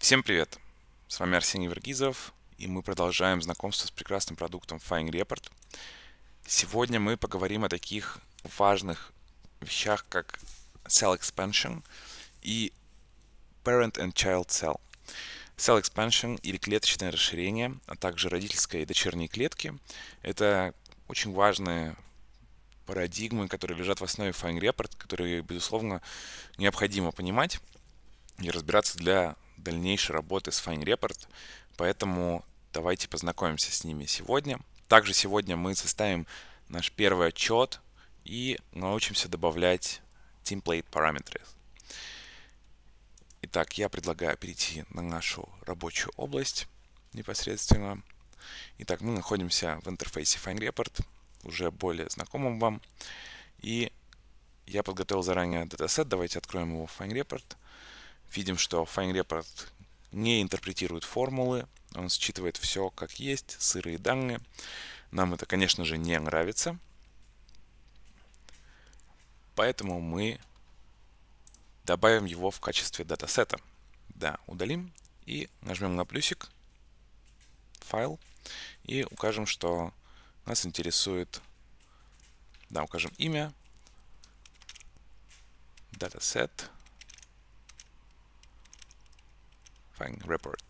Всем привет! С вами Арсений Вергизов, и мы продолжаем знакомство с прекрасным продуктом Fine Report. Сегодня мы поговорим о таких важных вещах, как Cell Expansion и Parent and Child Cell. Cell Expansion или клеточное расширение, а также родительская и дочерние клетки – это очень важные парадигмы, которые лежат в основе Fine Report, которые, безусловно, необходимо понимать и разбираться для дальнейшей работы с Fine Report. Поэтому давайте познакомимся с ними сегодня. Также сегодня мы составим наш первый отчет и научимся добавлять template параметры. Итак, я предлагаю перейти на нашу рабочую область непосредственно. Итак, мы находимся в интерфейсе FindReport уже более знакомым вам. И я подготовил заранее датасет. Давайте откроем его в FineReport. Видим, что FineReport не интерпретирует формулы. Он считывает все как есть, сырые данные. Нам это, конечно же, не нравится. Поэтому мы добавим его в качестве датасета. Да, удалим и нажмем на плюсик, файл, и укажем, что нас интересует, да, укажем имя, dataset, find report.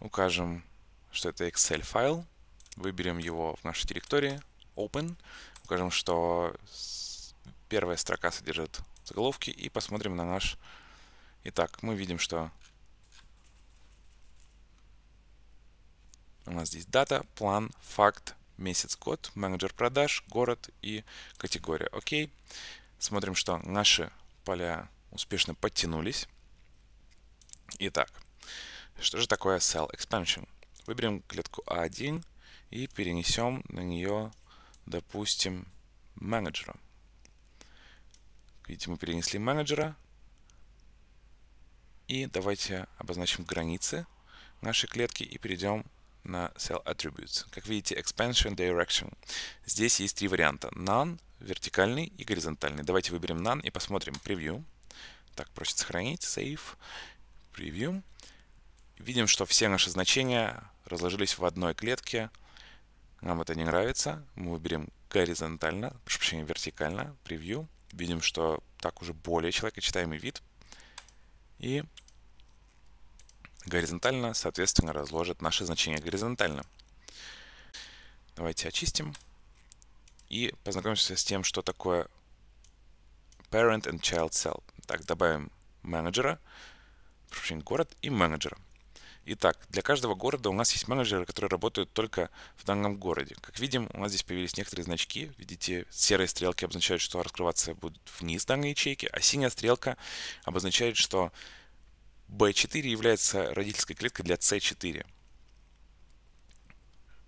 Укажем, что это Excel файл, выберем его в нашей директории, open, укажем, что первая строка содержит заголовки и посмотрим на наш... Итак, мы видим, что у нас здесь дата, план, факт, месяц, год, менеджер продаж, город и категория. Окей. Смотрим, что наши поля успешно подтянулись. Итак, что же такое Cell Expansion? Выберем клетку A1 а и перенесем на нее, допустим, менеджера. Видите, мы перенесли менеджера. И давайте обозначим границы нашей клетки и перейдем на cell attributes. Как видите, expansion direction. Здесь есть три варианта. None, вертикальный и горизонтальный. Давайте выберем none и посмотрим preview. Так, проще сохранить, save, preview. Видим, что все наши значения разложились в одной клетке. Нам это не нравится. Мы выберем горизонтально, прошу прощения, вертикально, preview. Видим, что так уже более человека читаемый вид. И горизонтально, соответственно, разложит наши значения горизонтально. Давайте очистим и познакомимся с тем, что такое parent and child cell. Так, добавим менеджера, прошу город и менеджера. Итак, для каждого города у нас есть менеджеры, которые работают только в данном городе. Как видим, у нас здесь появились некоторые значки. Видите, серые стрелки обозначают, что раскрываться будут вниз данной ячейки, а синяя стрелка обозначает, что B4 является родительской клеткой для C4.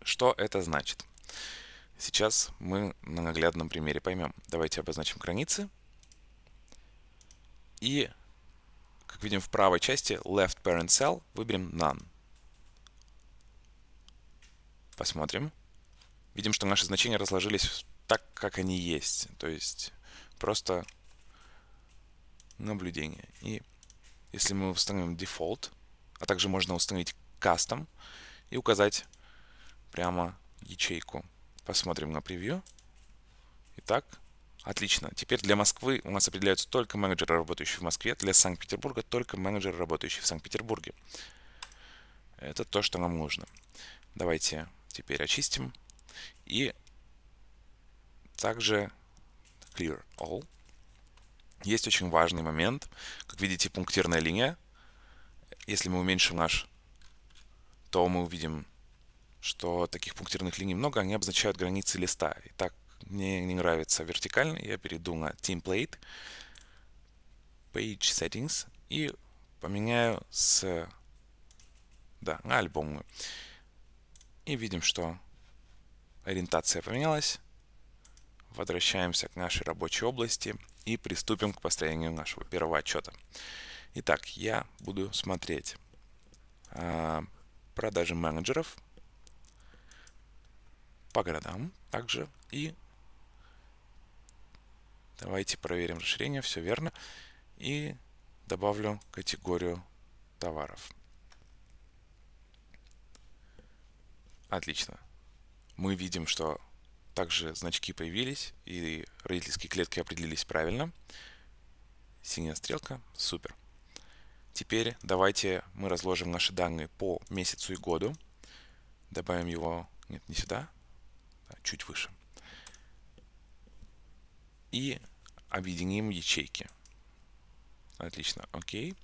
Что это значит? Сейчас мы на наглядном примере поймем. Давайте обозначим границы. И, как видим в правой части, left parent cell выберем none. Посмотрим. Видим, что наши значения разложились так, как они есть. То есть просто наблюдение. И если мы установим дефолт, а также можно установить кастом и указать прямо ячейку. Посмотрим на превью. Итак, отлично. Теперь для Москвы у нас определяются только менеджеры, работающие в Москве, для Санкт-Петербурга только менеджеры, работающие в Санкт-Петербурге. Это то, что нам нужно. Давайте теперь очистим. И также clear all есть очень важный момент. Как видите, пунктирная линия. Если мы уменьшим наш, то мы увидим, что таких пунктирных линий много, они обозначают границы листа. И так мне не нравится вертикально, я перейду на Template, Page Settings и поменяю с да, на альбомную. И видим, что ориентация поменялась возвращаемся к нашей рабочей области и приступим к построению нашего первого отчета. Итак, я буду смотреть а, продажи менеджеров по городам также и давайте проверим расширение, все верно, и добавлю категорию товаров. Отлично. Мы видим, что также значки появились, и родительские клетки определились правильно. Синяя стрелка, супер. Теперь давайте мы разложим наши данные по месяцу и году. Добавим его, нет, не сюда, а чуть выше. И объединим ячейки. Отлично, окей.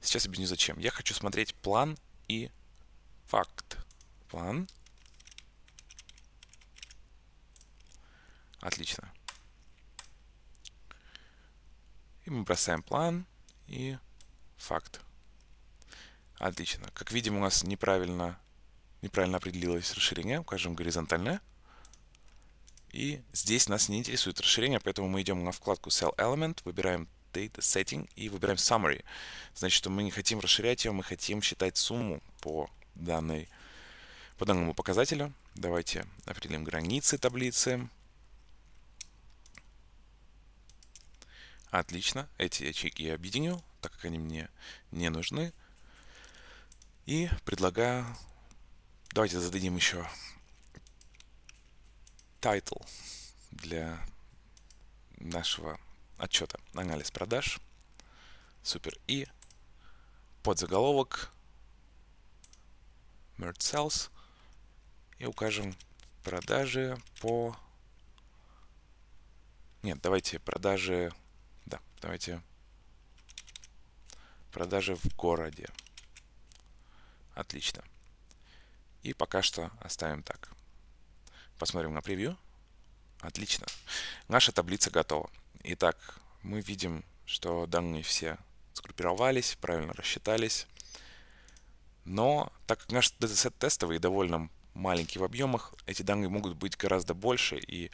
Сейчас объясню зачем. Я хочу смотреть план и факт. План Отлично. И мы бросаем план и факт. Отлично. Как видим, у нас неправильно, неправильно определилось расширение. Укажем горизонтальное. И здесь нас не интересует расширение, поэтому мы идем на вкладку Cell Element, выбираем Data Setting и выбираем Summary. Значит, мы не хотим расширять ее, мы хотим считать сумму по, данной, по данному показателю. Давайте определим границы таблицы. Отлично, эти ячейки я объединю так как они мне не нужны. И предлагаю... Давайте зададим еще title для нашего отчета. Анализ продаж. Супер. И подзаголовок Merge Sales. И укажем продажи по... Нет, давайте продажи Давайте продажи в городе. Отлично. И пока что оставим так. Посмотрим на превью. Отлично. Наша таблица готова. Итак, мы видим, что данные все сгруппировались, правильно рассчитались. Но так как наш датасет тестовый и довольно маленький в объемах, эти данные могут быть гораздо больше и,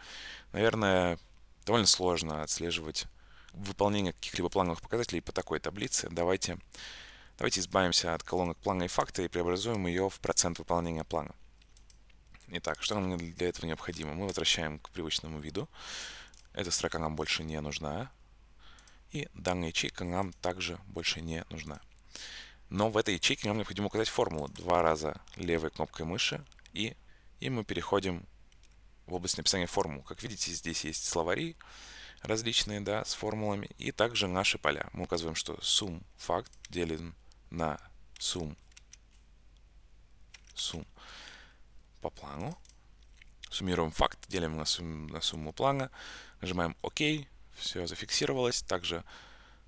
наверное, довольно сложно отслеживать выполнения каких-либо плановых показателей по такой таблице. Давайте, давайте избавимся от колонок плана и факта и преобразуем ее в процент выполнения плана. Итак, что нам для этого необходимо? Мы возвращаем к привычному виду. Эта строка нам больше не нужна. И данная ячейка нам также больше не нужна. Но в этой ячейке нам необходимо указать формулу. Два раза левой кнопкой мыши. И, и мы переходим в область написания формул. Как видите, здесь есть словари различные, да, с формулами, и также наши поля. Мы указываем, что sum факт делен на sum сум по плану. Суммируем факт, делим на, сум, на сумму плана, нажимаем ОК, все зафиксировалось. Также,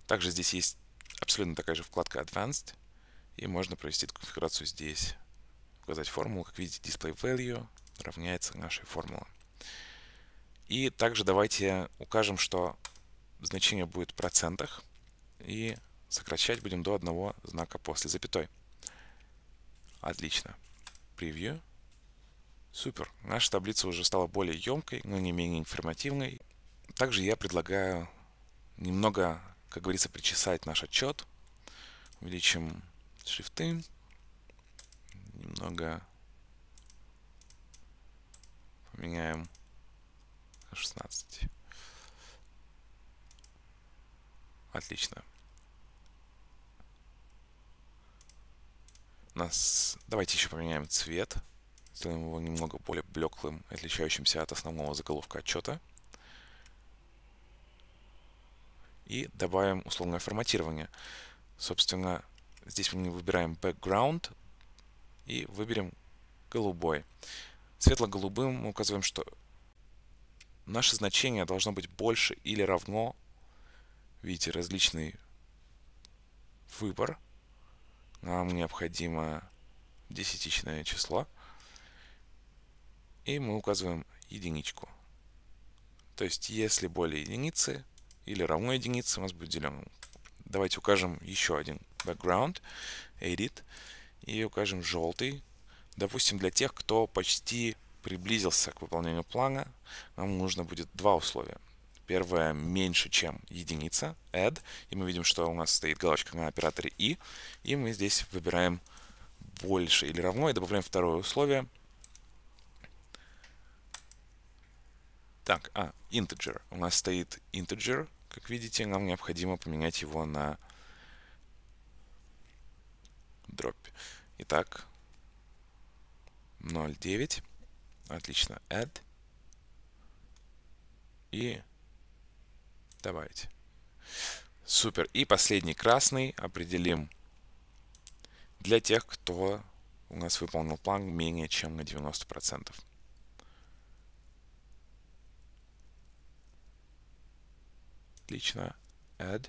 также здесь есть абсолютно такая же вкладка Advanced, и можно провести конфигурацию здесь, указать формулу. Как видите, display value равняется нашей формуле. И также давайте укажем, что значение будет в процентах. И сокращать будем до одного знака после запятой. Отлично. Превью. Супер. Наша таблица уже стала более емкой, но не менее информативной. Также я предлагаю немного, как говорится, причесать наш отчет. Увеличим шрифты. Немного поменяем 16. Отлично. Нас... Давайте еще поменяем цвет. Сделаем его немного более блеклым, отличающимся от основного заголовка отчета. И добавим условное форматирование. Собственно, здесь мы выбираем background и выберем голубой. Светло-голубым мы указываем, что наше значение должно быть больше или равно, видите, различный выбор. Нам необходимо десятичное число. И мы указываем единичку. То есть, если более единицы или равно единице, у нас будет делимым. Давайте укажем еще один background, edit, и укажем желтый. Допустим, для тех, кто почти приблизился к выполнению плана, нам нужно будет два условия. Первое меньше, чем единица, add, и мы видим, что у нас стоит галочка на операторе i, и мы здесь выбираем больше или равно и добавляем второе условие. Так, а, integer. У нас стоит integer, как видите, нам необходимо поменять его на дробь. Итак, 0,9. Отлично. Add. И добавить. Супер. И последний красный определим для тех, кто у нас выполнил план менее чем на 90%. Отлично. Add.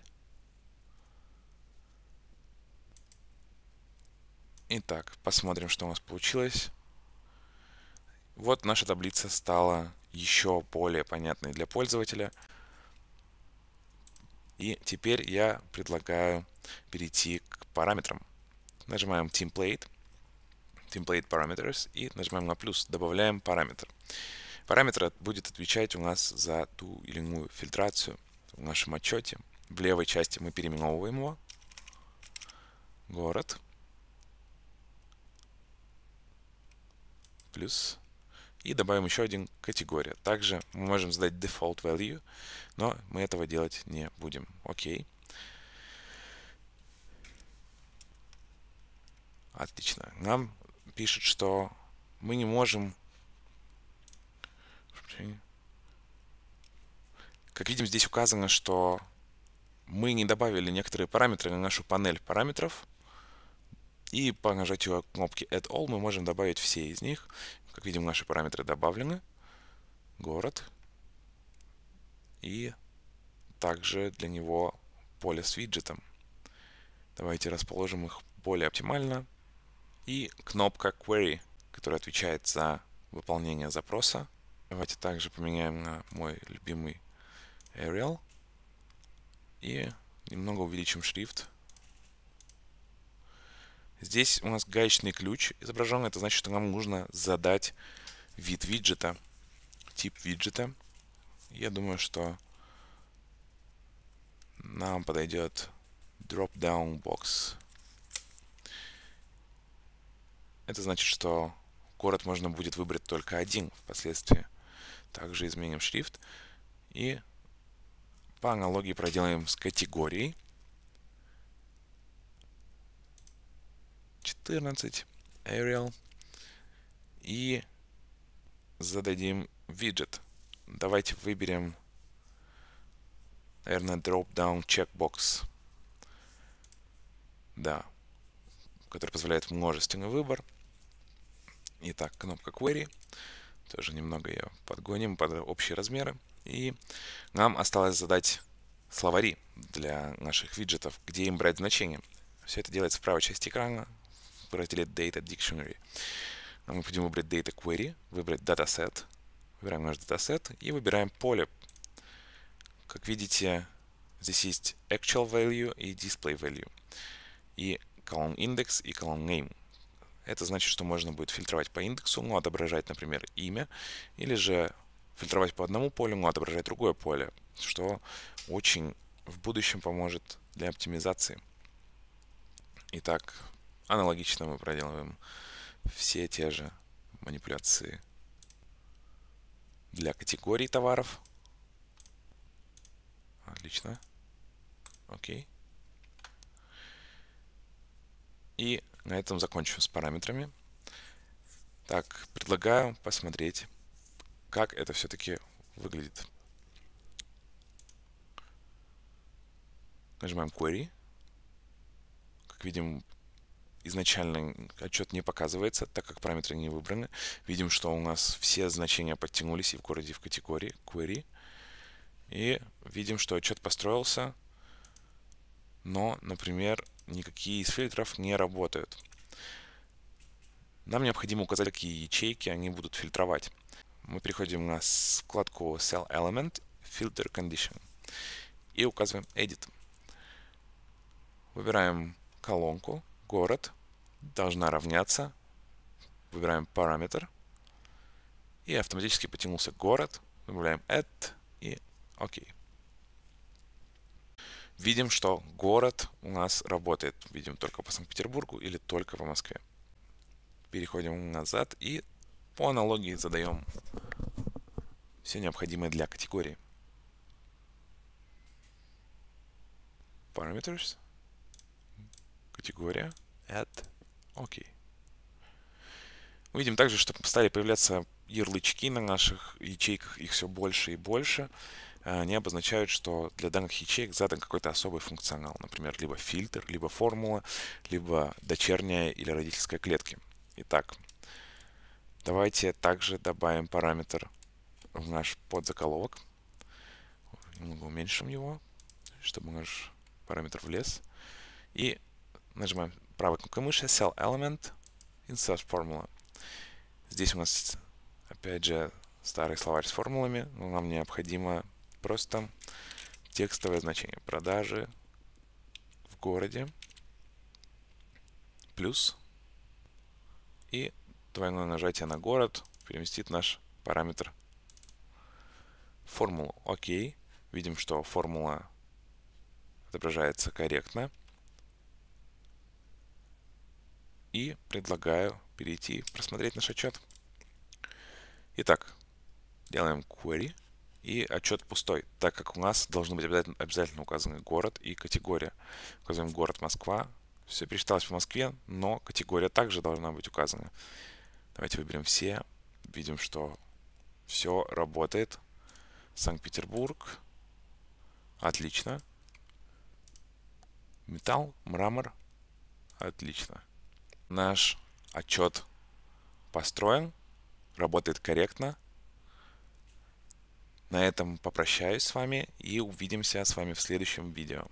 Итак, посмотрим, что у нас получилось. Вот наша таблица стала еще более понятной для пользователя. И теперь я предлагаю перейти к параметрам. Нажимаем Template, Template Parameters и нажимаем на плюс, добавляем параметр. Параметр будет отвечать у нас за ту или иную фильтрацию в нашем отчете. В левой части мы переименовываем его. Город. Плюс и добавим еще один категория. Также мы можем задать default value, но мы этого делать не будем. Окей. Отлично. Нам пишут, что мы не можем... Как видим, здесь указано, что мы не добавили некоторые параметры на нашу панель параметров. И по нажатию кнопки Add All мы можем добавить все из них. Как видим, наши параметры добавлены. Город. И также для него поле с виджетом. Давайте расположим их более оптимально. И кнопка Query, которая отвечает за выполнение запроса. Давайте также поменяем на мой любимый Arial. И немного увеличим шрифт Здесь у нас гаечный ключ изображен. Это значит, что нам нужно задать вид виджета, тип виджета. Я думаю, что нам подойдет drop-down box. Это значит, что город можно будет выбрать только один впоследствии. Также изменим шрифт и по аналогии проделаем с категорией. 14 Arial и зададим виджет. Давайте выберем, наверное, drop-down checkbox. Да, который позволяет множественный выбор. Итак, кнопка query. Тоже немного ее подгоним под общие размеры. И нам осталось задать словари для наших виджетов, где им брать значение. Все это делается в правой части экрана, в разделе Data Dictionary. А мы будем выбрать Data Query, выбрать dataset, выбираем наш dataset и выбираем поле. Как видите, здесь есть Actual Value и Display Value, и Column Index и Column Name. Это значит, что можно будет фильтровать по индексу, но ну, отображать, например, имя, или же фильтровать по одному полю, но ну, отображать другое поле, что очень в будущем поможет для оптимизации. Итак, Аналогично мы проделываем все те же манипуляции для категории товаров. Отлично. Окей. И на этом закончу с параметрами. Так, предлагаю посмотреть, как это все-таки выглядит. Нажимаем Query. Как видим, изначально отчет не показывается, так как параметры не выбраны. Видим, что у нас все значения подтянулись и в городе, и в категории query. И видим, что отчет построился, но, например, никакие из фильтров не работают. Нам необходимо указать, какие ячейки они будут фильтровать. Мы переходим на вкладку Cell Element, Filter Condition и указываем Edit. Выбираем колонку, город должна равняться, выбираем параметр, и автоматически потянулся город, добавляем at и окей. OK. Видим, что город у нас работает. Видим только по Санкт-Петербургу или только по Москве. Переходим назад и по аналогии задаем все необходимые для категории. Parameters, категория, add. Окей. Okay. Увидим также, что стали появляться ярлычки на наших ячейках, их все больше и больше. Э, они обозначают, что для данных ячеек задан какой-то особый функционал. Например, либо фильтр, либо формула, либо дочерняя или родительская клетки. Итак, давайте также добавим параметр в наш подзаколовок. Немного уменьшим его, чтобы наш параметр влез. И нажимаем правой кнопкой мыши Cell Element Insert Formula. Здесь у нас, опять же, старый словарь с формулами, но нам необходимо просто текстовое значение продажи в городе плюс и двойное нажатие на город переместит наш параметр формулу. Окей. Видим, что формула отображается корректно. И предлагаю перейти просмотреть наш отчет. Итак, делаем query и отчет пустой, так как у нас должны быть обязательно, обязательно указаны город и категория. Указываем город Москва. Все пересчиталось по Москве, но категория также должна быть указана. Давайте выберем все. Видим, что все работает. Санкт-Петербург. Отлично. Металл, мрамор. Отлично. Наш отчет построен, работает корректно. На этом попрощаюсь с вами и увидимся с вами в следующем видео.